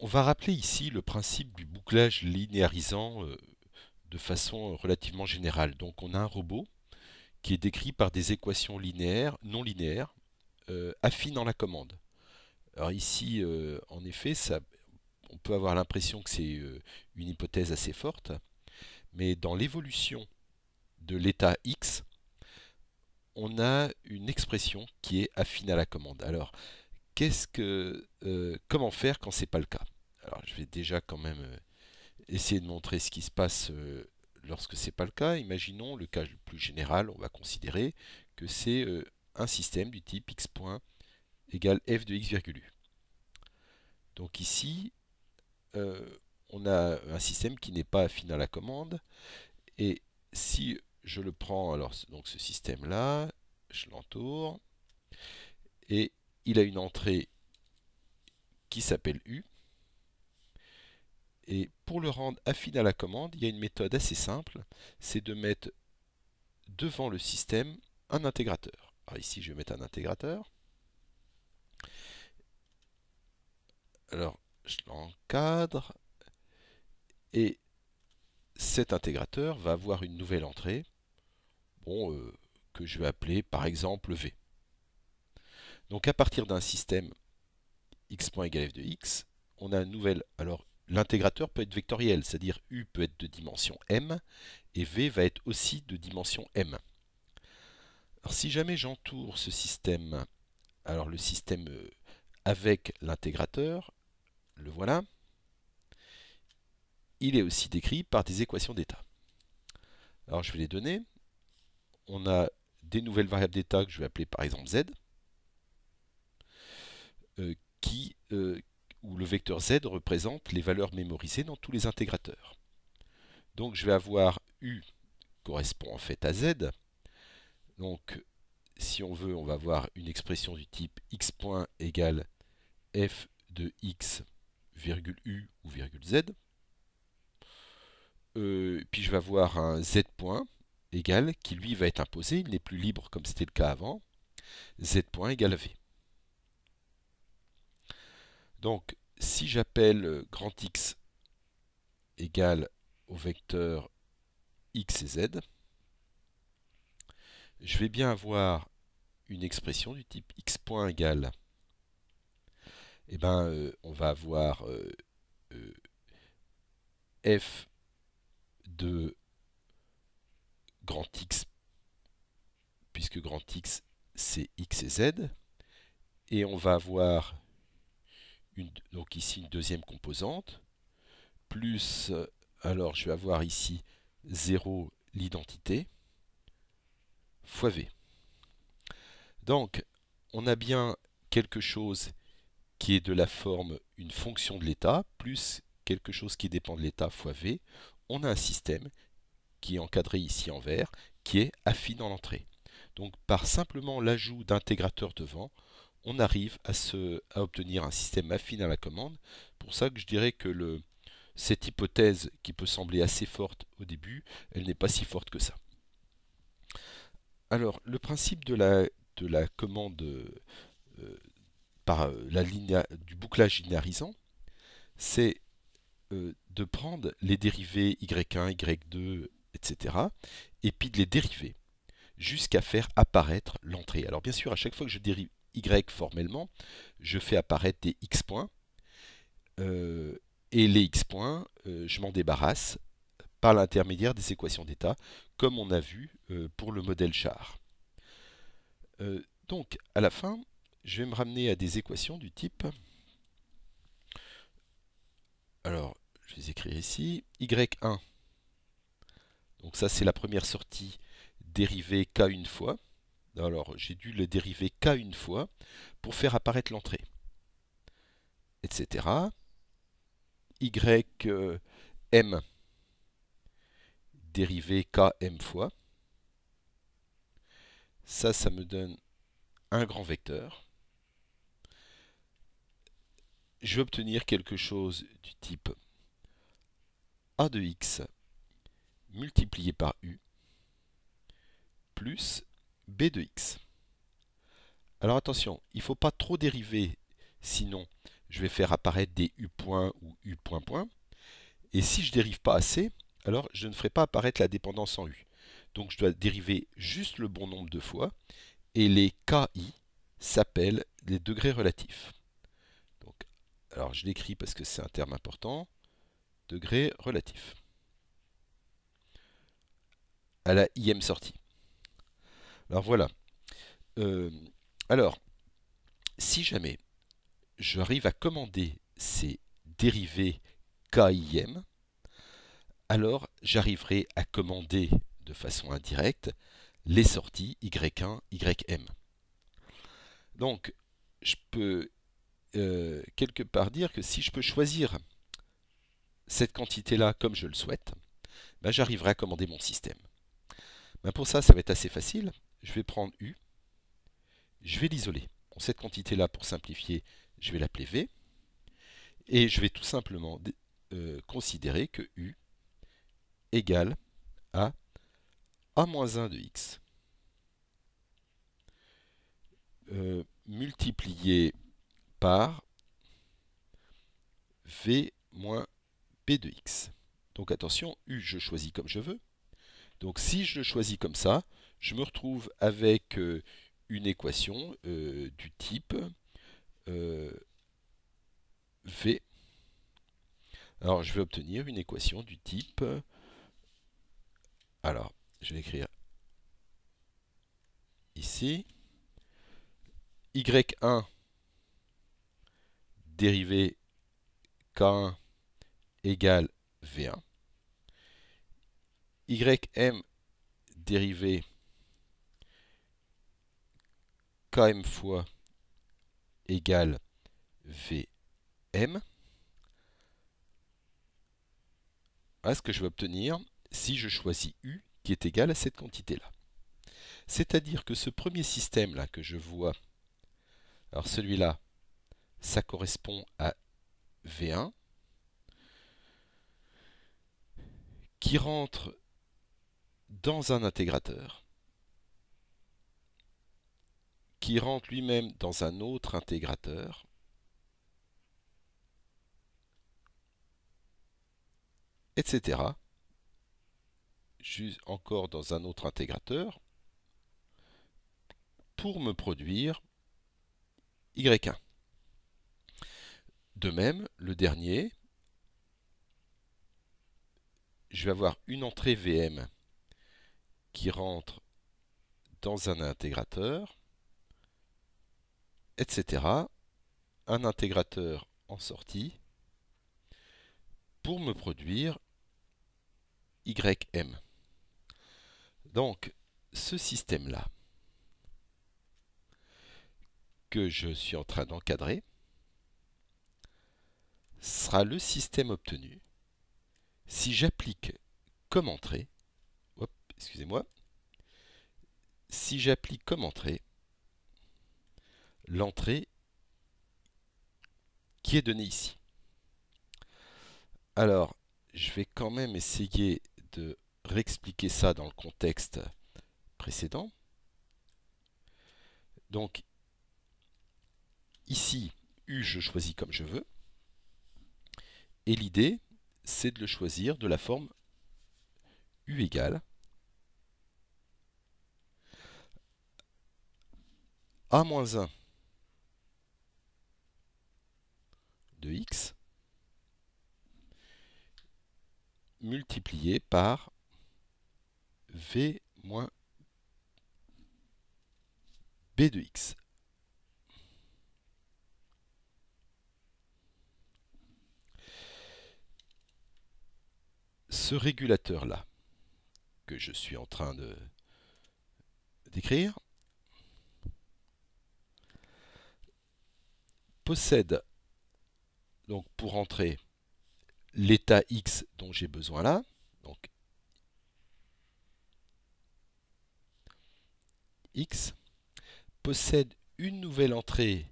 On va rappeler ici le principe du bouclage linéarisant euh, de façon euh, relativement générale. Donc on a un robot qui est décrit par des équations linéaires, non linéaires, affines euh, affinant la commande. Alors ici, en effet, on peut avoir l'impression que c'est une hypothèse assez forte, mais dans l'évolution de l'état x, on a une expression qui est affine à la commande. Alors, euh, comment faire quand c'est pas le cas Alors, je vais déjà quand même euh, essayer de montrer ce qui se passe euh, lorsque c'est pas le cas. Imaginons le cas le plus général, on va considérer que c'est un système du type x égale f de x u. Donc ici, on a un système qui n'est pas affine à la commande. Et si je le prends, alors donc ce système-là, je l'entoure, et il a une entrée qui s'appelle U. Et pour le rendre affine à la commande, il y a une méthode assez simple, c'est de mettre devant le système un intégrateur. Alors ici, je vais mettre un intégrateur. Alors, je l'encadre. Et cet intégrateur va avoir une nouvelle entrée bon, euh, que je vais appeler par exemple V. Donc à partir d'un système x point f de x, on a une nouvelle... Alors l'intégrateur peut être vectoriel, c'est-à-dire u peut être de dimension m, et v va être aussi de dimension m. Alors si jamais j'entoure ce système, alors le système euh, avec l'intégrateur, le voilà, il est aussi décrit par des équations d'état. Alors je vais les donner. On a des nouvelles variables d'état que je vais appeler par exemple z. Euh, qui, euh, où le vecteur z représente les valeurs mémorisées dans tous les intégrateurs. Donc je vais avoir u correspond en fait à z. Donc si on veut, on va avoir une expression du type x point égale f de x, virgule u ou virgule z. Euh, puis je vais avoir un z point égal qui lui va être imposé, il n'est plus libre comme c'était le cas avant. z point égale v. Donc, si j'appelle euh, grand X égal au vecteur X et Z, je vais bien avoir une expression du type X point égal, Eh bien, euh, on va avoir euh, F de grand X, puisque grand X c'est X et Z, et on va avoir donc ici une deuxième composante, plus, euh, alors je vais avoir ici 0 l'identité, fois V. Donc, on a bien quelque chose qui est de la forme une fonction de l'état, plus quelque chose qui dépend de l'état fois V. On a un système qui est encadré ici en vert, qui est affine dans l'entrée. Donc par simplement l'ajout d'intégrateurs devant, on arrive à, obtenir un système affine à la commande. Pour ça que je dirais que cette hypothèse qui peut sembler assez forte au début, elle n'est pas si forte que ça. Alors, le principe de la, commande euh, par euh, la ligne du bouclage linéarisant, c'est euh, de prendre les dérivés y1, y2, etc., et puis de les dériver jusqu'à faire apparaître l'entrée. Alors bien sûr, à chaque fois que je dérive, y formellement, je fais apparaître des x points. Euh, et les x points, euh, je m'en débarrasse par l'intermédiaire des équations d'état, comme on a vu euh, pour le modèle char. donc, à la fin, je vais me ramener à des équations du type... Alors, je vais les écrire ici. y1, donc ça c'est la première sortie dérivée k une fois. Alors, j'ai dû le dériver K une fois pour faire apparaître l'entrée. Etc. Y, euh, M, dérivé K M fois. Ça, ça me donne un grand vecteur. Je vais obtenir quelque chose du type A de X multiplié par U plus b de x. Alors attention, il ne faut pas trop dériver, sinon je vais faire apparaître des u points ou u point points. Et si je dérive pas assez, alors je ne ferai pas apparaître la dépendance en u. Donc je dois dériver juste le bon nombre de fois, et les ki s'appellent les degrés relatifs. Donc, alors je l'écris parce que c'est un terme important, degré relatif. À la im sortie. Alors voilà. Euh, alors, si jamais j'arrive à commander ces dérivés KIM, alors j'arriverai à commander de façon indirecte les sorties Y1, YM. Donc, je peux euh, quelque part dire que si je peux choisir cette quantité-là comme je le souhaite, ben, j'arriverai à commander mon système. Ben pour ça, ça va être assez facile je vais prendre U, je vais l'isoler. cette quantité-là, pour simplifier, je vais l'appeler V, et je vais tout simplement euh, considérer que U égale à A-1 de X. Euh, multiplié par V moins P de X. Donc attention, U, je choisis comme je veux. Donc si je le choisis comme ça, je me retrouve avec euh, une équation euh, du type euh, V. Alors, je vais obtenir une équation du type... Alors, je vais écrire ici. Y1 dérivé K1 égale V1. YM dérivé... Km fois égale Vm. à ce que je vais obtenir si je choisis U qui est égal à cette quantité-là. C'est-à-dire que ce premier système-là que je vois, alors celui-là, ça correspond à V1, qui rentre dans un intégrateur qui rentre lui-même dans un autre intégrateur. etc. Juste encore dans un autre intégrateur pour me produire y1. De même, le dernier, je vais avoir une entrée VM qui rentre dans un intégrateur etc. Un intégrateur en sortie pour me produire YM. Donc, ce système-là que je suis en train d'encadrer sera le système obtenu si j'applique comme entrée, excusez-moi, si j'applique comme entrée l'entrée qui est donnée ici. Alors, je vais quand même essayer de réexpliquer ça dans le contexte précédent. Donc, ici, U, je choisis comme je veux. Et l'idée, c'est de le choisir de la forme U égale A moins 1 de x multiplié par v moins b de x. Ce régulateur-là, que je suis en train de d'écrire, possède donc pour entrer l'état X dont j'ai besoin là, donc X possède une nouvelle entrée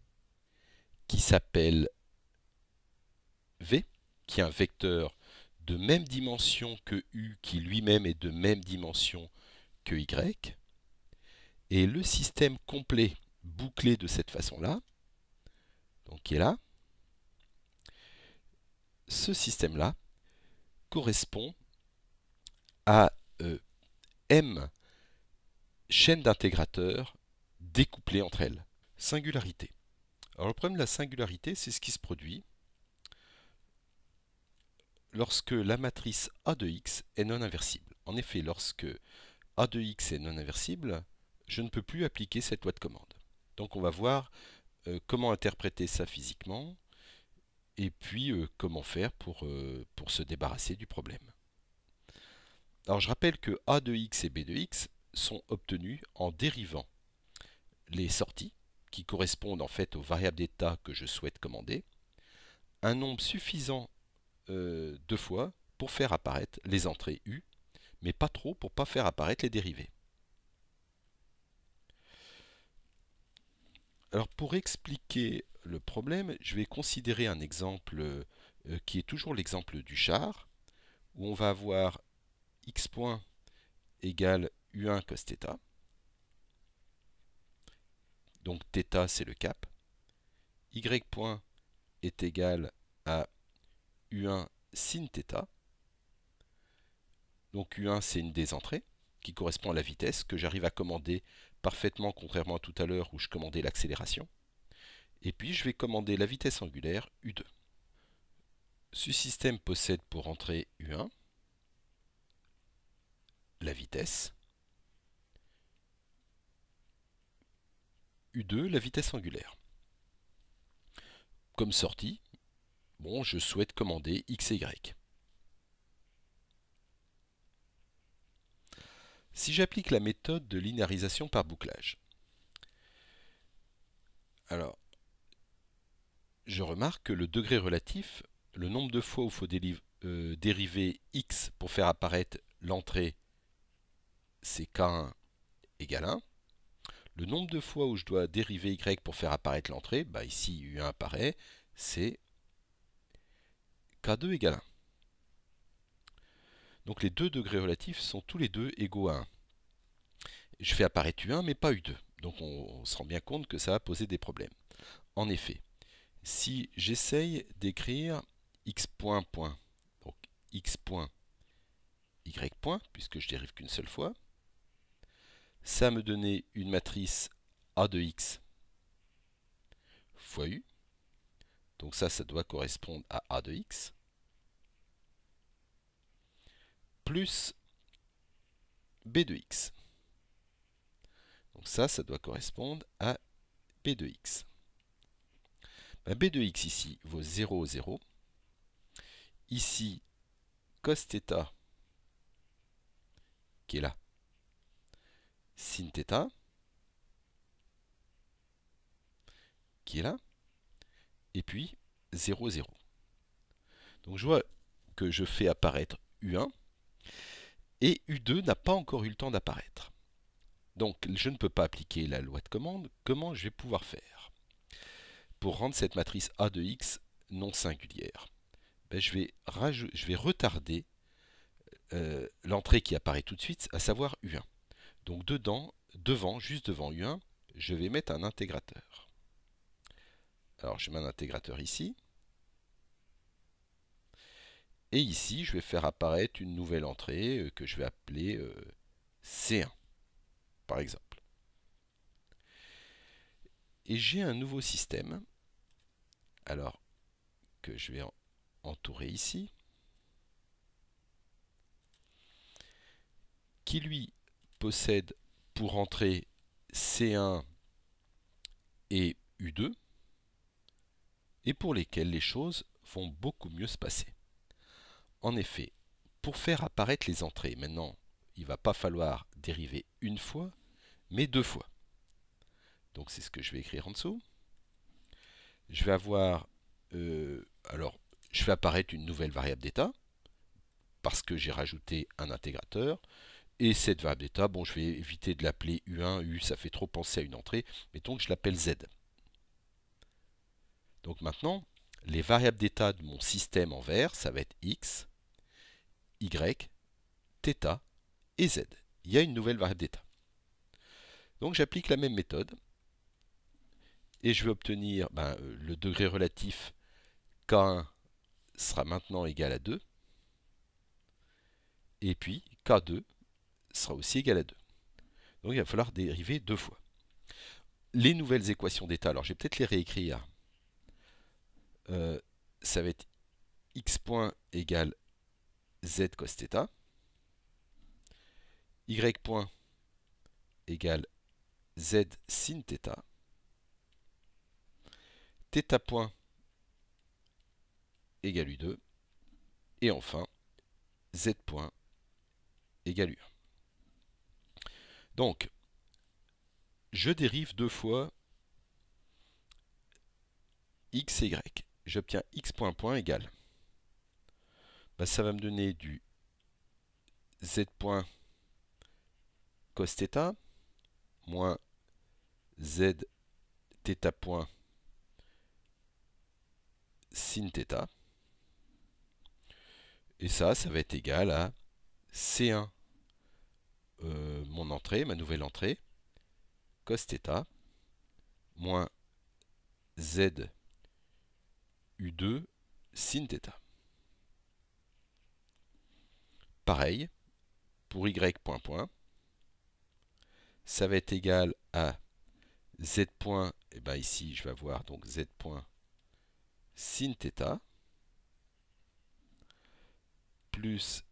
qui s'appelle V, qui est un vecteur de même dimension que U, qui lui-même est de même dimension que Y. Et le système complet bouclé de cette façon-là, donc qui est là, ce système-là correspond à euh, M chaînes d'intégrateurs découplées entre elles. Singularité. Alors le problème de la singularité, c'est ce qui se produit lorsque la matrice A de x est non inversible. En effet, lorsque A de x est non inversible, je ne peux plus appliquer cette loi de commande. Donc on va voir euh, comment interpréter ça physiquement et puis euh, comment faire pour, euh, pour, se débarrasser du problème. Alors je rappelle que A de x et B de x sont obtenus en dérivant les sorties, qui correspondent en fait aux variables d'état que je souhaite commander, un nombre suffisant euh, de fois pour faire apparaître les entrées U, mais pas trop pour ne pas faire apparaître les dérivés. Alors pour expliquer le problème, je vais considérer un exemple euh, euh, qui est toujours l'exemple du char, où on va avoir x point égale u1 cos Donc θ c'est le cap. y point est égal à u1 sin Donc u1 c'est une des entrées qui correspond à la vitesse que j'arrive à commander parfaitement contrairement à tout à l'heure où je commandais l'accélération. Et puis je vais commander la vitesse angulaire U2. Ce système possède pour entrée U1, la vitesse, U2, la vitesse angulaire. Comme sortie, bon, je souhaite commander X et Y. Si j'applique la méthode de linéarisation par bouclage, alors je remarque que le degré relatif, le nombre de fois où il faut euh, dériver x pour faire apparaître l'entrée, c'est k1 égale 1. Le nombre de fois où je dois dériver y pour faire apparaître l'entrée, bah, ici u1 apparaît, c'est k2 égale 1. Donc les deux degrés relatifs sont tous les deux égaux à 1. Je fais apparaître U1 mais pas U2. Donc on, on se rend bien compte que ça va poser des problèmes. En effet, si j'essaye d'écrire x point point, donc x point, y point, puisque je dérive qu'une seule fois, ça me donnait une matrice A de x fois u, donc ça, ça doit correspondre à A de x, plus B de x. Donc ça, ça doit correspondre à B de x. Bah, b 2 x ici vaut 0, 0. Ici, cos qui est là, sin qui est là, et puis 0, 0. Donc je vois que je fais apparaître U1, et U2 n'a pas encore eu le temps d'apparaître. Donc je ne peux pas appliquer la loi de commande. Comment je vais pouvoir faire pour rendre cette matrice A de X non singulière ben, je, vais retarder euh, l'entrée qui apparaît tout de suite, à savoir U1. Donc dedans, devant, juste devant U1, je vais mettre un intégrateur. Alors je mets un intégrateur ici. Et ici, je vais faire apparaître une nouvelle entrée euh, que je vais appeler euh, C1, par exemple. Et j'ai un nouveau système, alors que je vais entourer ici, qui lui possède pour entrée C1 et U2, et pour lesquels les choses vont beaucoup mieux se passer. En effet, pour faire apparaître les entrées, maintenant, il ne va pas falloir dériver une fois, mais deux fois. Donc c'est ce que je vais écrire en dessous. Je vais avoir... Euh, alors, je vais apparaître une nouvelle variable d'état parce que j'ai rajouté un intégrateur. Et cette variable d'état, bon, je vais éviter de l'appeler U1, U, ça fait trop penser à une entrée. Mettons que je l'appelle Z. Donc maintenant, les variables d'état de mon système en vert, ça va être X, Y, θ et Z. Il y a une nouvelle variable d'état. Donc j'applique la même méthode et je vais obtenir ben, euh, le degré relatif K1 sera maintenant égal à 2, et puis K2 sera aussi égal à 2. Donc il va falloir dériver deux fois. Les nouvelles équations d'état, alors je vais peut-être les réécrire. Euh, ça va être x point égale z cos y point égale z sin θ point égale U2. Et enfin, Z point égale U1. Donc, je dérive deux fois x et y. J'obtiens x point point égale. Bah, ça va me donner du z point cos theta moins z theta point sin Et ça, ça va être égal à C1, euh, mon entrée, ma nouvelle entrée, cosθ moins Z U2 sin Pareil, pour Y point point, ça va être égal à Z point, et ben ici je vais avoir donc Z point sinθ plus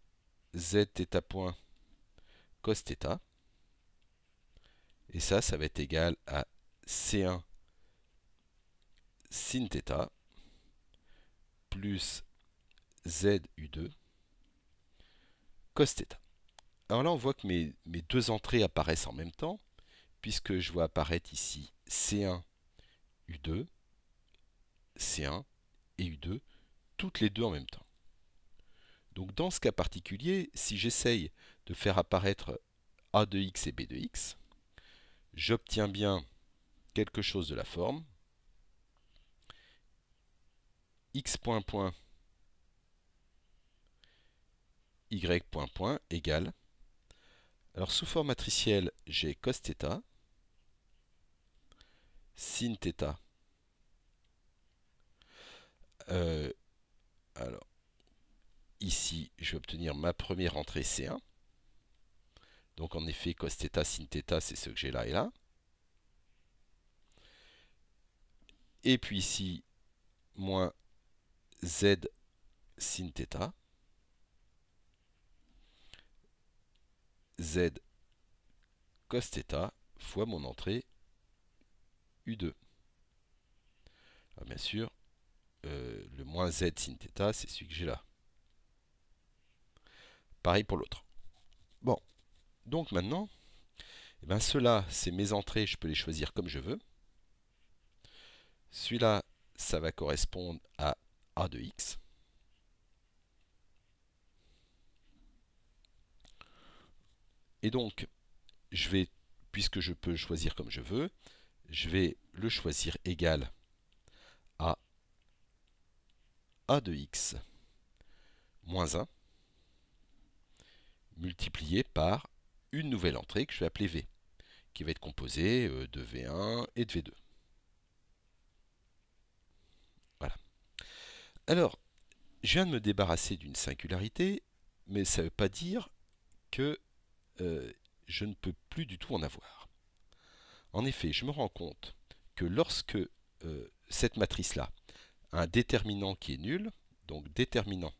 z point Et ça, ça va être égal à C1 sinθ plus ZU2 cos Alors là, on voit que mes, mes, deux entrées apparaissent en même temps, puisque je vois apparaître ici C1 U2, C1 et U2, toutes les deux en même temps. Donc dans ce cas particulier, si j'essaye de faire apparaître A de x et B de x, j'obtiens bien quelque chose de la forme x point point y point point égale alors sous forme matricielle j'ai cos sinθ sin euh, alors, ici, je vais obtenir ma première entrée C1. Donc en effet, cos sinθ c'est ce que j'ai là et là. Et puis ici, moins z sin z cos fois mon entrée U2. Ah, bien sûr, euh, le moins z sin c'est celui que j'ai là. Pareil pour l'autre. Bon, donc maintenant, eh ben ceux-là, c'est mes entrées, je peux les choisir comme je veux. Celui-là, ça va correspondre à A de x. Et donc, je vais, puisque je peux choisir comme je veux, je vais le choisir égal a de x moins 1 multiplié par une nouvelle entrée que je vais appeler v, qui va être composée euh, de v1 et de v2. Voilà. Alors, je viens de me débarrasser d'une singularité, mais ça ne veut pas dire que euh, je ne peux plus du tout en avoir. En effet, je me rends compte que lorsque euh, cette matrice-là, un déterminant qui est nul, donc déterminant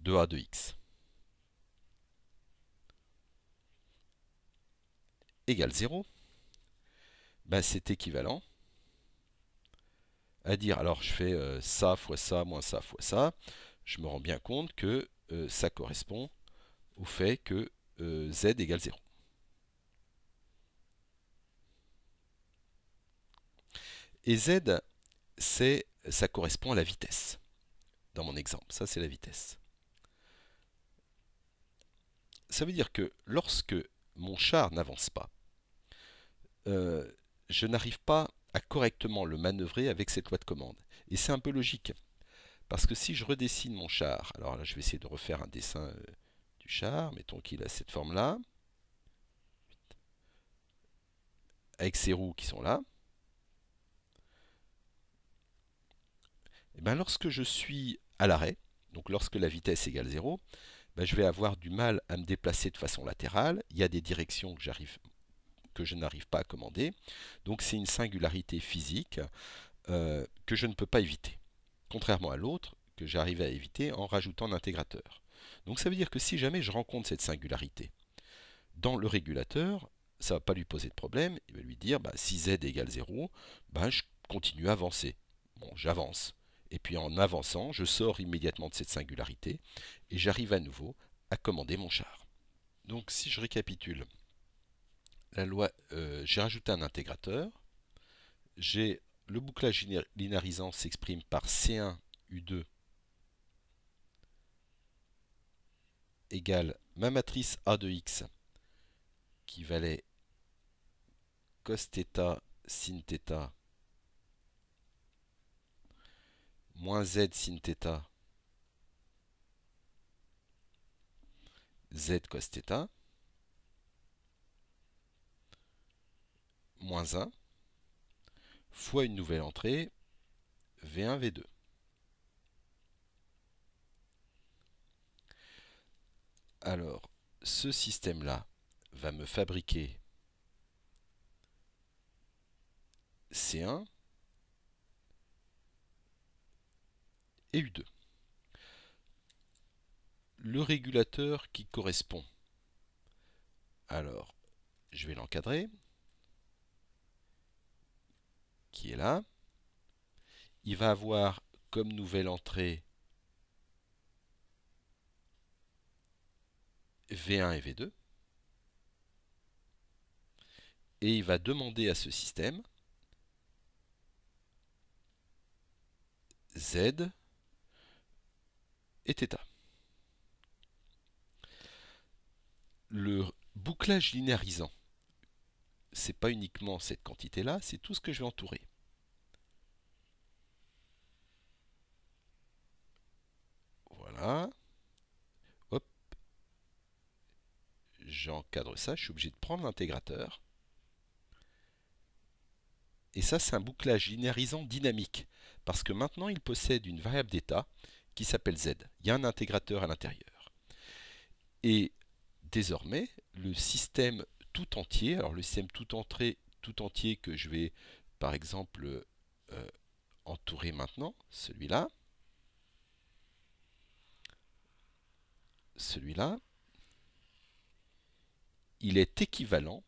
de a de x égale 0, ben, c'est équivalent à dire, alors je fais euh, ça fois ça moins ça fois ça, je me rends bien compte que euh, ça correspond au fait que euh, z égale 0. Et Z, c'est, ça correspond à la vitesse. Dans mon exemple, ça c'est la vitesse. Ça veut dire que lorsque mon char n'avance pas, euh, je n'arrive pas à correctement le manœuvrer avec cette loi de commande. Et c'est un peu logique. Parce que si je redessine mon char, alors là je vais essayer de refaire un dessin euh, du char, mettons qu'il a cette forme-là, avec ses roues qui sont là, Eh ben, lorsque je suis à l'arrêt, donc lorsque la vitesse égale 0, ben, je vais avoir du mal à me déplacer de façon latérale. Il y a des directions que, je n'arrive pas à commander. Donc c'est une singularité physique euh, que je ne peux pas éviter. Contrairement à l'autre que j'arrive à éviter en rajoutant l'intégrateur. Donc ça veut dire que si jamais je rencontre cette singularité, dans le régulateur, ça ne va pas lui poser de problème, il va lui dire bah, si z égale 0, bah, je continue à avancer. Bon, j'avance. Et puis en avançant, je sors immédiatement de cette singularité et j'arrive à nouveau à commander mon char. Donc si je récapitule, la loi, euh, j'ai rajouté un intégrateur, j'ai le bouclage linarisant s'exprime par C1 U2 égale ma matrice A de X qui valait cosθ θ moins z sin θ, z cos θ, moins 1, fois une nouvelle entrée, V1, V2. Alors, ce système-là va me fabriquer C1 et U2. Le régulateur qui correspond. Alors, je vais l'encadrer. Qui est là. Il va avoir comme nouvelle entrée V1 et V2. Et il va demander à ce système Z et Le bouclage linéarisant, c'est pas uniquement cette quantité-là, c'est tout ce que je vais entourer. Voilà. J'encadre ça, je suis obligé de prendre l'intégrateur. Et ça, c'est un bouclage linéarisant dynamique, parce que maintenant, il possède une variable d'état qui s'appelle Z. Il y a un intégrateur à l'intérieur. Et désormais, le système tout entier, alors le système tout, entré, tout entier que je vais par exemple euh, entourer maintenant, celui-là, celui-là, il est équivalent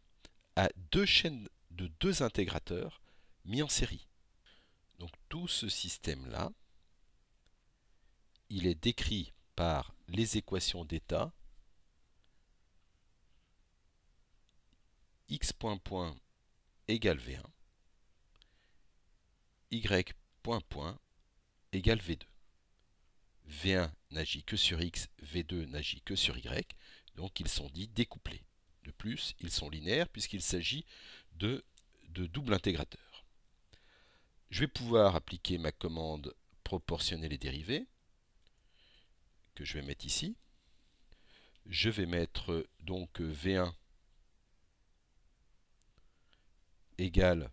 à deux chaînes de deux intégrateurs mis en série. Donc tout ce système-là, il est décrit par les équations d'état x point point égale V1, y point égale V2. V1 n'agit que sur X, V2 n'agit que sur Y, donc ils sont dits découplés. De plus, ils sont linéaires puisqu'il s'agit de, de double intégrateur. Je vais pouvoir appliquer ma commande proportionnelle les dérivée que je vais mettre ici. Je vais mettre donc V1 égale,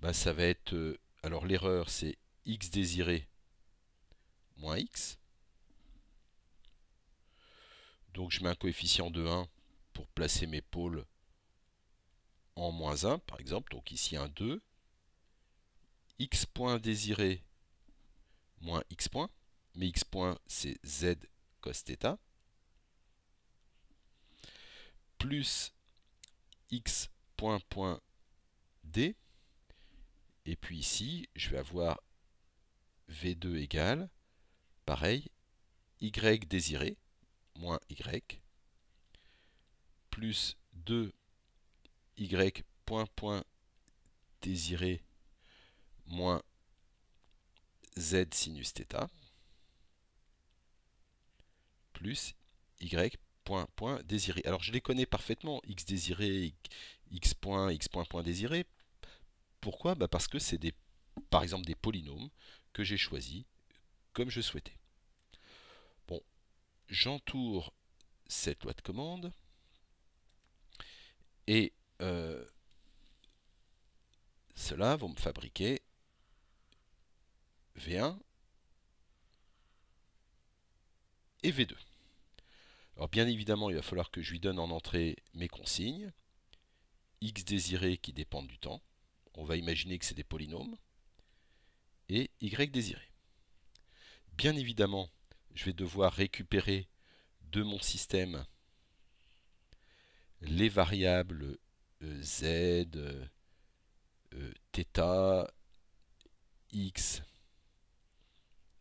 bah ça va être, euh, alors l'erreur c'est x désiré moins x. Donc je mets un coefficient de 1 pour placer mes pôles en moins 1 par exemple, donc ici un 2, x point désiré moins x point, mais x point c'est z cos theta plus x point point d, et puis ici, je vais avoir v2 égale, pareil, y désiré, moins y, plus 2y point point désiré, moins z sinus theta plus y point point désiré. Alors je les connais parfaitement, x désiré, x point, x point point désiré. Pourquoi bah, Parce que c'est des, par exemple des polynômes que j'ai choisis comme je souhaitais. Bon, j'entoure cette loi de commande et euh, cela va me fabriquer V1 et V2. Alors bien évidemment, il va falloir que je lui donne en entrée mes consignes, x désiré qui dépendent du temps, on va imaginer que c'est des polynômes, et y désiré. Bien évidemment, je vais devoir récupérer de mon système les variables euh, z, θ, euh, euh, x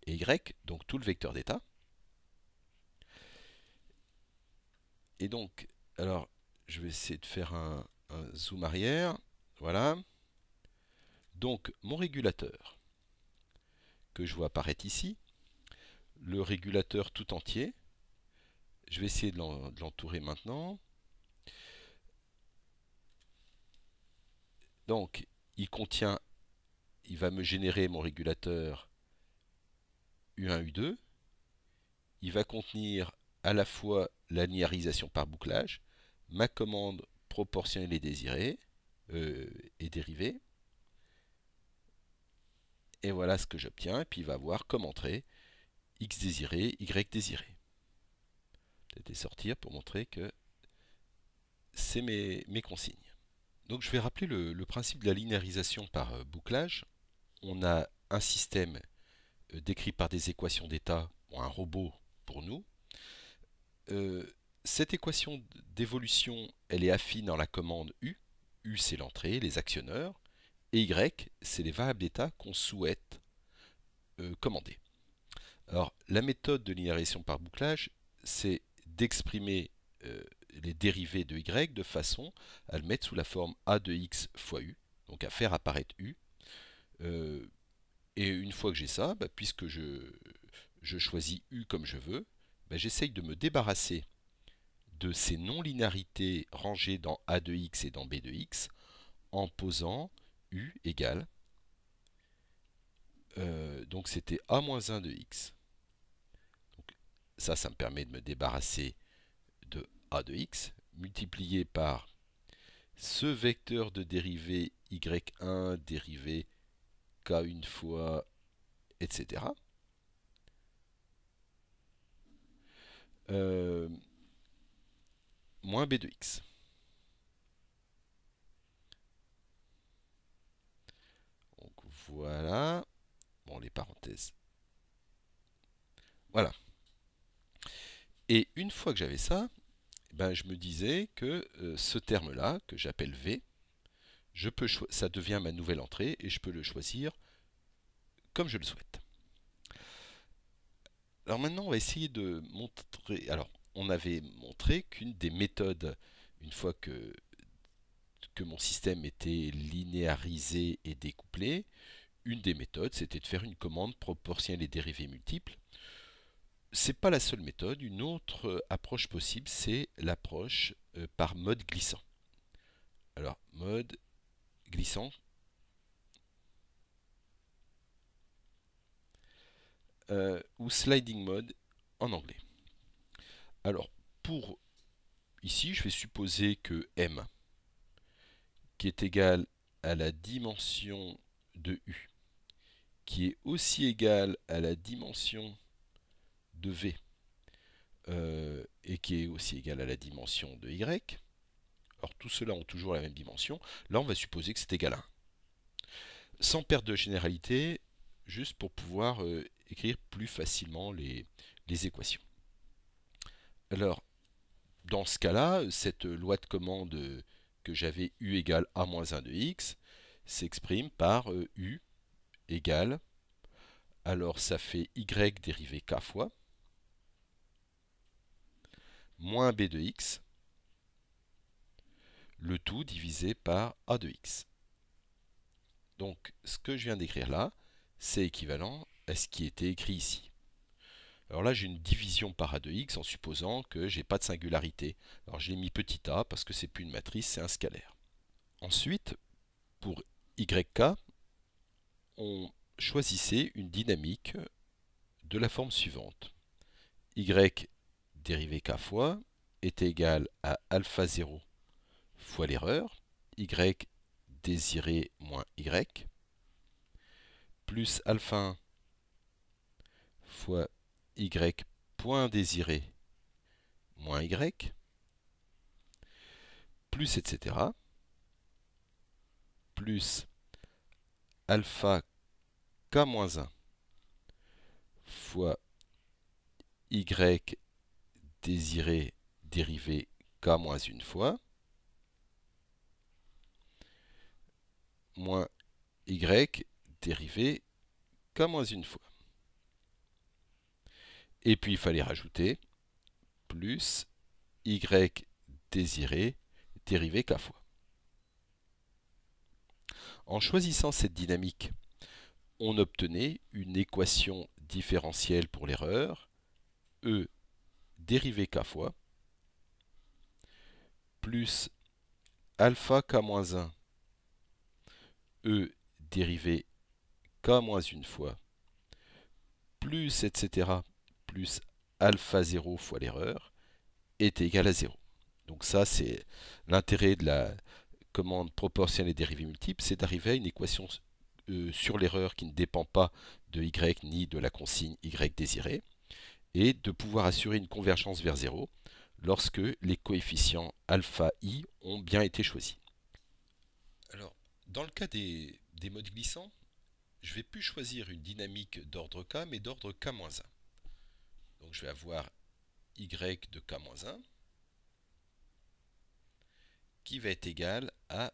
et y, donc tout le vecteur d'état. Et donc, alors, je vais essayer de faire un, zoom arrière. Voilà. Donc, mon régulateur, que je vois apparaître ici, le régulateur tout entier, je vais essayer de l'entourer maintenant. Donc, il contient, il va me générer mon régulateur U1, U2. Il va contenir à la fois la linéarisation par bouclage, ma commande proportionnelle et désirée euh, et dérivée. Et voilà ce que j'obtiens. Et puis il va voir comme entrée x désiré, y désiré. Peut-être sortir pour montrer que c'est mes, consignes. Donc je vais rappeler le, principe de la linéarisation par euh, bouclage. On a un système euh, décrit par des équations d'état, ou un robot pour nous, euh, cette équation d'évolution, elle est affine dans la commande U. U, c'est l'entrée, les actionneurs. Et Y, c'est les variables d'état qu'on souhaite euh, commander. Alors, la méthode de l'inération par bouclage, c'est d'exprimer euh, les dérivés de Y de façon à le mettre sous la forme A de X fois U, donc à faire apparaître U. et une fois que j'ai ça, bah, puisque je choisis U comme je veux, bah, j'essaye de me débarrasser de ces non-linéarités rangées dans A de x et dans B de x en posant U égale. Euh, donc c'était A moins 1 de x. ça, ça me permet de me débarrasser de A de x multiplié par ce vecteur de dérivée y1 dérivée k une fois, etc. Euh, moins b de x. Donc voilà. Bon, les parenthèses. Voilà. Et une fois que j'avais ça, ben, je me disais que euh, ce terme-là, que j'appelle V, je peux ça devient ma nouvelle entrée et je peux le choisir comme je le souhaite. Alors maintenant, on va essayer de montrer... Alors, on avait montré qu'une des méthodes, une fois que, que mon système était linéarisé et découplé, une des méthodes, c'était de faire une commande proportionnelle et dérivée multiple. n'est pas la seule méthode. Une autre euh, approche possible, c'est l'approche euh, par mode glissant. Alors, mode glissant, Euh, ou sliding mode en anglais. Alors, pour ici, je vais supposer que M, qui est égal à la dimension de U, qui est aussi égal à la dimension de V, euh, et qui est aussi égal à la dimension de Y, alors tout cela ont toujours la même dimension, là on va supposer que c'est égal à 1. Sans perte de généralité, juste pour pouvoir euh, écrire plus facilement les, équations. Alors, dans ce cas-là, cette loi de commande que j'avais u égale a moins 1 de x s'exprime par euh, u égale, alors ça fait y dérivé k fois, moins b de x, le tout divisé par a de x. Donc ce que je viens d'écrire là, c'est équivalent à ce qui était écrit ici. Alors là, j'ai une division par A x en supposant que j'ai pas de singularité. Alors je l'ai mis petit a parce que c'est plus une matrice, c'est un scalaire. Ensuite, pour yk, on choisissait une dynamique de la forme suivante. y dérivé k fois est égal à alpha 0 fois l'erreur, y désiré moins y, plus alpha 1 fois y point désiré moins y, plus etc. plus alpha k moins 1 fois y désiré dérivé k moins une fois moins y dérivé k moins une fois. Et puis il fallait rajouter plus y désiré dérivé k fois. En choisissant cette dynamique, on obtenait une équation différentielle pour l'erreur, E dérivé k fois, plus alpha k-1, moins E dérivé k-1 moins fois, plus etc plus alpha 0 fois l'erreur est égal à 0. Donc ça, c'est l'intérêt de la commande proportionnelle et dérivée multiple, c'est d'arriver à une équation euh, sur l'erreur qui ne dépend pas de y ni de la consigne y désirée, et de pouvoir assurer une convergence vers 0 lorsque les coefficients alpha i ont bien été choisis. Alors, dans le cas des, des modes glissants, je ne vais plus choisir une dynamique d'ordre k, mais d'ordre k-1. Donc je vais avoir y de k-1 qui va être égal à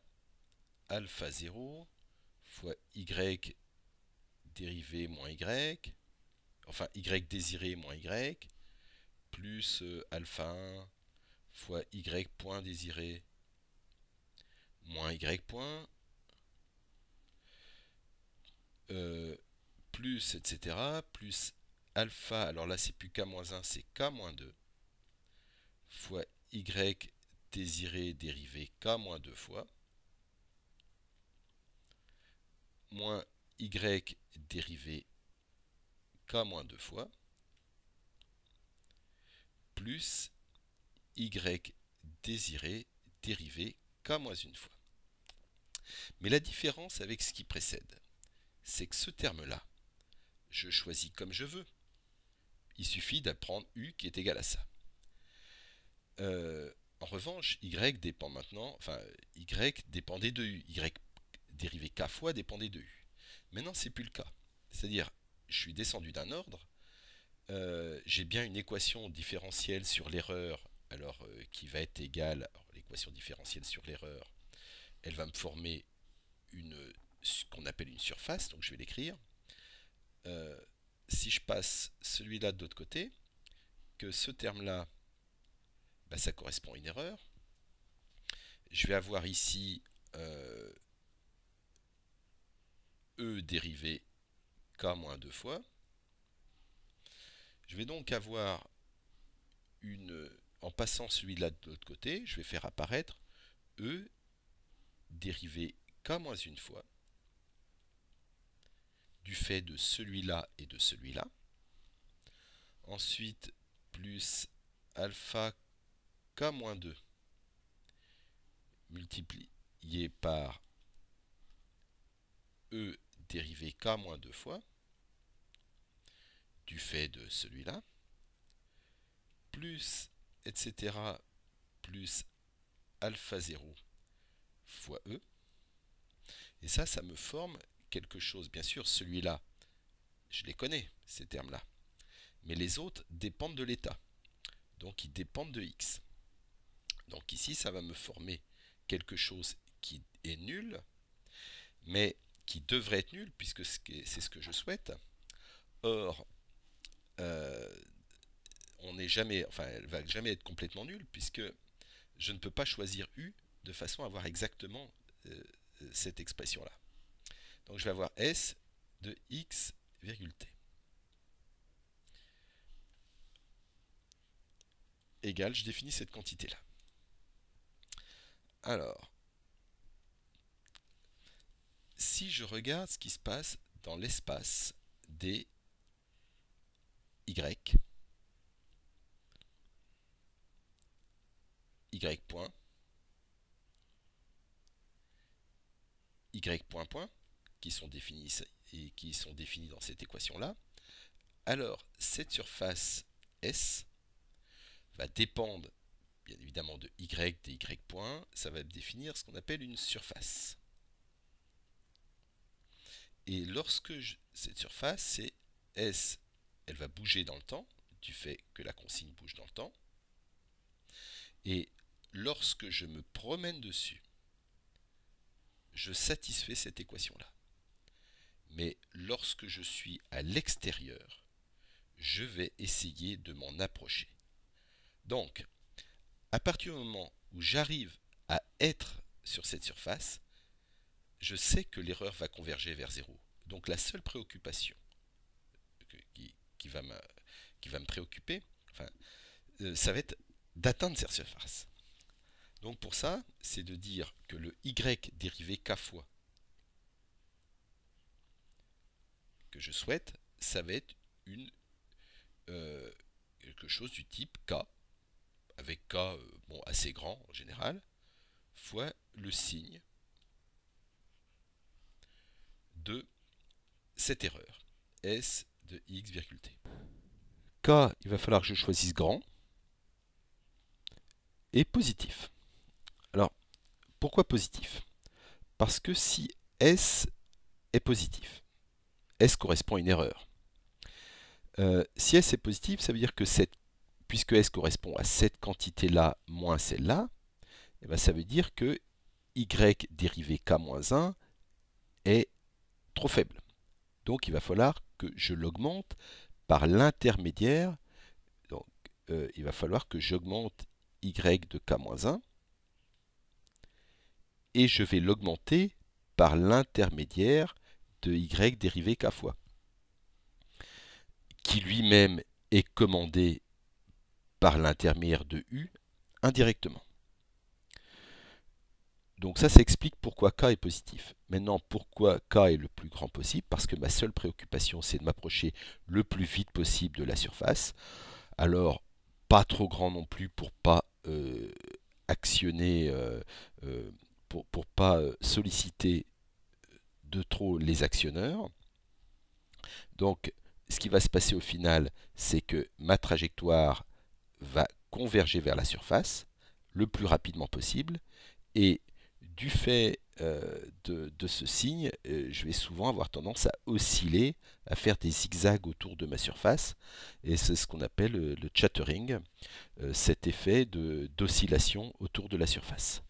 alpha 0 fois y dérivé moins y, enfin y désiré moins y, plus euh, alpha 1 fois y point désiré moins y point, euh, plus etc, plus alpha, alors là c'est plus k-1, c'est k-2, fois y désiré dérivé k-2 fois, moins y dérivé k-2 fois, plus y désiré dérivé k-1 fois. Mais la différence avec ce qui précède, c'est que ce terme-là, je choisis comme je veux il suffit d'apprendre U qui est égal à ça. Euh, en revanche, Y dépend maintenant, enfin, Y dépendait de U. Y dérivé K fois dépendait de U. Maintenant, n'est plus le cas. C'est-à-dire, je suis descendu d'un ordre, euh, j'ai bien une équation différentielle sur l'erreur, alors euh, qui va être égale, l'équation différentielle sur l'erreur, elle va me former une, ce qu'on appelle une surface, donc je vais l'écrire si je passe celui-là de l'autre côté, que ce terme-là, bah, ça correspond à une erreur. Je vais avoir ici euh, E dérivé K-2 fois. Je vais donc avoir une... En passant celui-là de l'autre côté, je vais faire apparaître E dérivé K-1 fois du fait de celui-là et de celui-là. Ensuite, plus alpha k moins 2 multiplié par e dérivé k moins 2 fois du fait de celui-là, plus, etc., plus alpha 0 fois e. Et ça, ça me forme quelque chose, bien sûr, celui-là, je les connais, ces termes-là. Mais les autres dépendent de l'état. Donc ils dépendent de x. Donc ici, ça va me former quelque chose qui est nul, mais qui devrait être nul, puisque c'est ce que je souhaite. Or, euh, on n'est jamais, enfin, elle va jamais être complètement nulle, puisque je ne peux pas choisir U de façon à avoir exactement euh, cette expression-là. Donc je vais avoir S de X, T. Égal, je définis cette quantité-là. Alors, si je regarde ce qui se passe dans l'espace des Y, Y point, Y point point, qui sont définis, et qui sont définis dans cette équation-là, alors cette surface S va dépendre bien évidemment de y, des y points, ça va définir ce qu'on appelle une surface. Et lorsque cette surface, c'est S, elle va bouger dans le temps, du fait que la consigne bouge dans le temps. Et lorsque je me promène dessus, je satisfais cette équation-là mais lorsque je suis à l'extérieur, je vais essayer de m'en approcher. Donc, à partir du moment où j'arrive à être sur cette surface, je sais que l'erreur va converger vers zéro. Donc la seule préoccupation qui, va, me, préoccuper, euh, ça va être d'atteindre cette surface. Donc pour ça, c'est de dire que le y dérivé k fois je souhaite, ça va être une, euh, quelque chose du type K, avec K euh, bon, assez grand en général, fois le signe de cette erreur, S de X, virgule T. K, il va falloir que je choisisse grand et positif. Alors, pourquoi positif Parce que si S est positif, S correspond à une erreur. Euh, si S est positif, ça veut dire que cette, puisque S correspond à cette quantité-là moins celle-là, eh ben, ça veut dire que Y dérivé K-1 est trop faible. Donc il va falloir que je l'augmente par l'intermédiaire. Donc euh, il va falloir que j'augmente y de k-1 et je vais l'augmenter par l'intermédiaire y dérivé k fois, qui lui-même est commandé par l'intermédiaire de u indirectement. Donc ça, ça explique pourquoi k est positif. Maintenant, pourquoi k est le plus grand possible Parce que ma seule préoccupation, c'est de m'approcher le plus vite possible de la surface. Alors, pas trop grand non plus pour pas euh, actionner, euh, euh, pour, pour pas solliciter de trop les actionneurs. Donc, ce qui va se passer au final, c'est que ma trajectoire va converger vers la surface le plus rapidement possible. Et du fait euh, de, ce signe, euh, je vais souvent avoir tendance à osciller, à faire des zigzags autour de ma surface. Et c'est ce qu'on appelle euh, le, chattering, cet effet d'oscillation autour de la surface.